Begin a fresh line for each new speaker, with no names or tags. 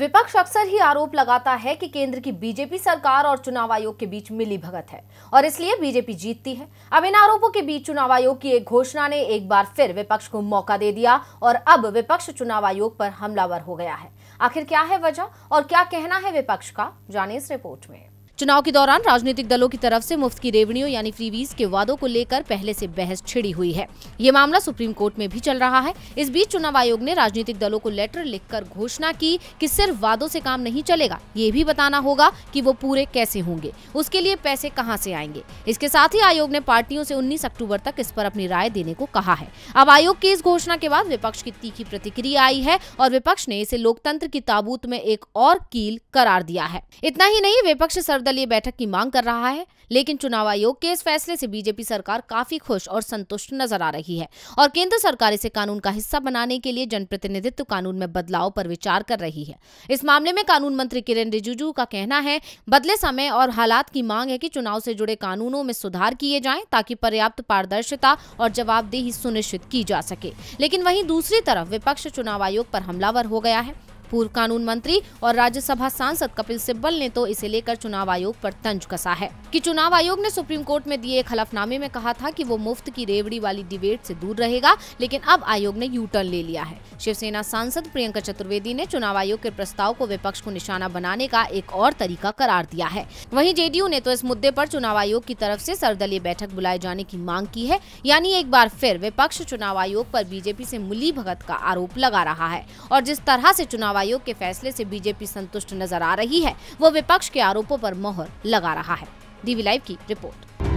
विपक्ष अक्सर ही आरोप लगाता है कि केंद्र की बीजेपी सरकार और चुनाव आयोग के बीच मिली भगत है और इसलिए बीजेपी जीतती है अब इन आरोपों के बीच चुनाव आयोग की एक घोषणा ने एक बार फिर विपक्ष को मौका दे दिया और अब विपक्ष चुनाव आयोग पर हमलावर हो गया है आखिर क्या है वजह और क्या कहना है विपक्ष का जाने इस रिपोर्ट में चुनाव के दौरान राजनीतिक दलों की तरफ से मुफ्त की रेवड़ियों यानी फ्रीवीज के वादों को लेकर पहले से बहस छिड़ी हुई है ये मामला सुप्रीम कोर्ट में भी चल रहा है इस बीच चुनाव आयोग ने राजनीतिक दलों को लेटर लिखकर घोषणा की कि सिर्फ वादों से काम नहीं चलेगा ये भी बताना होगा कि वो पूरे कैसे होंगे उसके लिए पैसे कहाँ से आएंगे इसके साथ ही आयोग ने पार्टियों से उन्नीस अक्टूबर तक इस पर अपनी राय देने को कहा है अब आयोग की इस घोषणा के बाद विपक्ष की तीखी प्रतिक्रिया आई है और विपक्ष ने इसे लोकतंत्र की ताबूत में एक और कील करार दिया है इतना ही नहीं विपक्ष सरदल सर्वदलीय बैठक की मांग कर रहा है लेकिन चुनाव आयोग के इस फैसले से बीजेपी सरकार काफी खुश और संतुष्ट नजर आ रही है और केंद्र सरकार इसे कानून का हिस्सा बनाने के लिए जनप्रतिनिधित्व कानून में बदलाव पर विचार कर रही है इस मामले में कानून मंत्री किरेन रिजिजू का कहना है बदले समय और हालात की मांग है कि चुनाव से जुड़े कानूनों में सुधार किए जाएं ताकि पर्याप्त पारदर्शिता और जवाबदेही सुनिश्चित की जा सके लेकिन वहीं दूसरी तरफ विपक्ष चुनाव आयोग पर हमलावर हो गया है पूर्व कानून मंत्री और राज्यसभा सांसद कपिल सिब्बल ने तो इसे लेकर चुनाव आयोग पर तंज कसा है कि चुनाव आयोग ने सुप्रीम कोर्ट में दिए एक हलफनामे में कहा था कि वो मुफ्त की रेवड़ी वाली डिबेट से दूर रहेगा लेकिन अब आयोग ने यू टर्न ले लिया है शिवसेना सांसद प्रियंका चतुर्वेदी ने चुनाव आयोग के प्रस्ताव को विपक्ष को निशाना बनाने का एक और तरीका करार दिया है वही जेडीयू ने तो इस मुद्दे आरोप चुनाव आयोग की तरफ ऐसी सर्वदलीय बैठक बुलाए जाने की मांग की है यानी एक बार फिर विपक्ष चुनाव आयोग आरोप बीजेपी ऐसी मुली भगत का आरोप लगा रहा है और जिस तरह ऐसी चुनाव आयोग के फैसले से बीजेपी संतुष्ट नजर आ रही है वो विपक्ष के आरोपों पर मोहर लगा रहा है डीवी लाइव की रिपोर्ट